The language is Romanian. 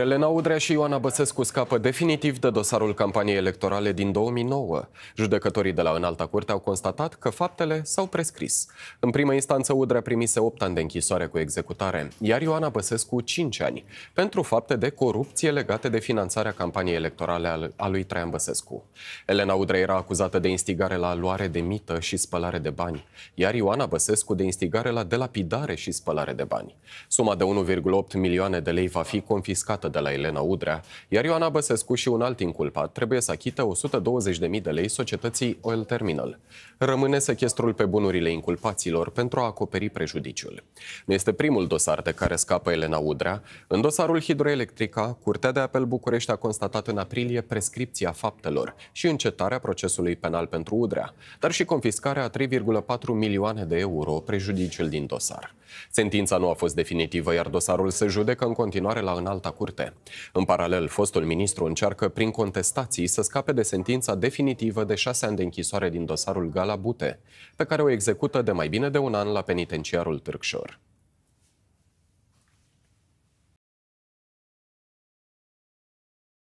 Elena Udrea și Ioana Băsescu scapă definitiv de dosarul campaniei electorale din 2009. Judecătorii de la Înalta Curte au constatat că faptele s-au prescris. În primă instanță, Udrea primise 8 ani de închisoare cu executare, iar Ioana Băsescu 5 ani, pentru fapte de corupție legate de finanțarea campaniei electorale a lui Traian Băsescu. Elena Udrea era acuzată de instigare la luare de mită și spălare de bani, iar Ioana Băsescu de instigare la delapidare și spălare de bani. Suma de 1,8 milioane de lei va fi confiscată luată de la Elena Udrea, iar Ioana Băsescu și un alt inculpat trebuie să achită 120.000 de lei societății Oil Terminal. Rămâne sechestrul pe bunurile inculpaților pentru a acoperi prejudiciul. Nu este primul dosar de care scapă Elena Udrea. În dosarul Hidroelectrica, Curtea de Apel București a constatat în aprilie prescripția faptelor și încetarea procesului penal pentru Udrea, dar și confiscarea a 3,4 milioane de euro prejudiciul din dosar. Sentința nu a fost definitivă, iar dosarul se judecă în continuare la înalta curte minute. În paralel, fostul ministru încearcă prin contestații să scape de sentința definitivă de șase ani de închisoare din dosarul Gala Bute, pe care o execută de mai bine de un an la penitenciarul Târgșor.